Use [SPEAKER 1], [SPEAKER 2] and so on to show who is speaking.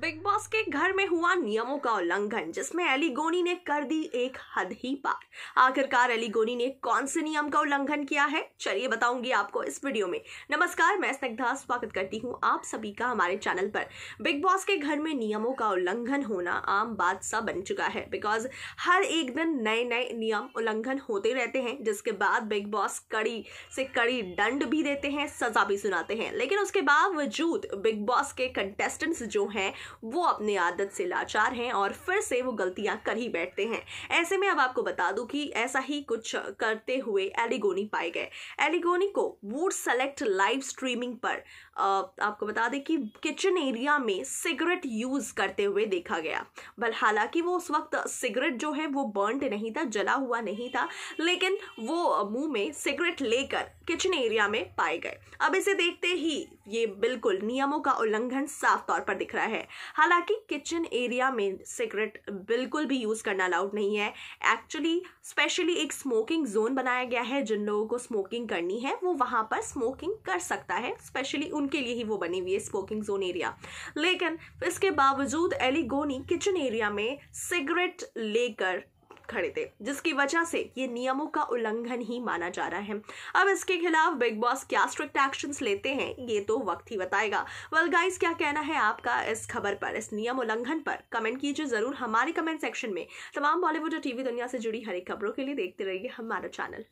[SPEAKER 1] big boss के घर में हुआ नियमों का उल्लंघन जिसमें एलिगोनी ने कर दी एक हद ही पार आखिरकार एलिगोनी ने कौन से नियम का उल्लंघन किया है चलिए बताऊंगी आपको इस वीडियो में नमस्कार मैं स्निग्धा स्वागत करती हूँ आप सभी का हमारे चैनल पर बिग बॉस के घर में नियमों का उल्लंघन होना आम बात सा बन चुका है बिकॉज हर एक दिन नए नए नियम उल्लंघन होते रहते हैं जिसके बाद बिग बॉस कड़ी से कड़ी दंड भी देते हैं सजा भी सुनाते हैं लेकिन उसके बावजूद बिग बॉस के कंटेस्टेंट्स जो हैं वो अपनी आदत से लाचार हैं और फिर से वो गलतियां कर ही बैठते हैं ऐसे में अब आपको बता दूं कि ऐसा ही कुछ करते हुए एलिगोनी पाए गए एलिगोनी को वुड सेलेक्ट लाइव स्ट्रीमिंग पर आपको बता दें कि किचन एरिया में सिगरेट यूज करते हुए देखा गया बल हालांकि वो उस वक्त सिगरेट जो है वो बर्नड नहीं था जला हुआ नहीं था लेकिन वो मुंह में सिगरेट लेकर किचन एरिया में पाए गए अब इसे देखते ही ये बिल्कुल नियमों का उल्लंघन साफ तौर पर दिख रहा है हालांकि किचन एरिया में सिगरेट बिल्कुल भी यूज़ करना अलाउड नहीं है एक्चुअली स्पेशली एक स्मोकिंग जोन बनाया गया है जिन लोगों को स्मोकिंग करनी है वो वहाँ पर स्मोकिंग कर सकता है स्पेशली उनके लिए ही वो बनी हुई है स्मोकिंग जोन एरिया लेकिन इसके बावजूद एलिगोनी किचन एरिया में सिगरेट लेकर खड़े थे जिसकी वजह से ये नियमों का उल्लंघन ही माना जा रहा है अब इसके खिलाफ बिग बॉस क्या स्ट्रिक्ट एक्शन लेते हैं ये तो वक्त ही बताएगा वेल गाइज गाइस क्या कहना है आपका इस खबर पर इस नियम उल्लंघन पर कमेंट कीजिए जरूर हमारे कमेंट सेक्शन में तमाम बॉलीवुड और टीवी दुनिया से जुड़ी हर एक खबरों के लिए देखते रहिए हमारा चैनल